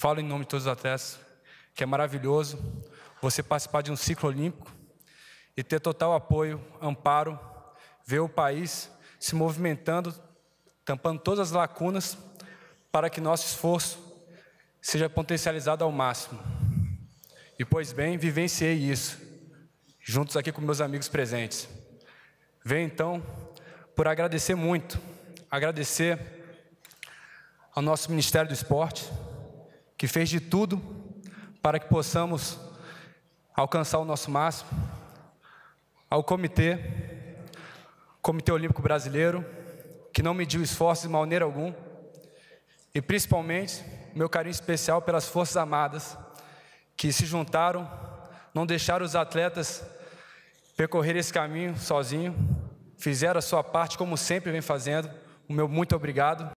falo em nome de todos os atletas, que é maravilhoso você participar de um ciclo olímpico e ter total apoio, amparo, ver o país se movimentando, tampando todas as lacunas para que nosso esforço seja potencializado ao máximo. E, pois bem, vivenciei isso, juntos aqui com meus amigos presentes. Venho, então, por agradecer muito, agradecer ao nosso Ministério do Esporte, que fez de tudo para que possamos alcançar o nosso máximo, ao comitê, Comitê Olímpico Brasileiro, que não mediu esforços de maneira alguma, e principalmente meu carinho especial pelas Forças Armadas, que se juntaram, não deixaram os atletas percorrer esse caminho sozinho, fizeram a sua parte como sempre vem fazendo. O meu muito obrigado.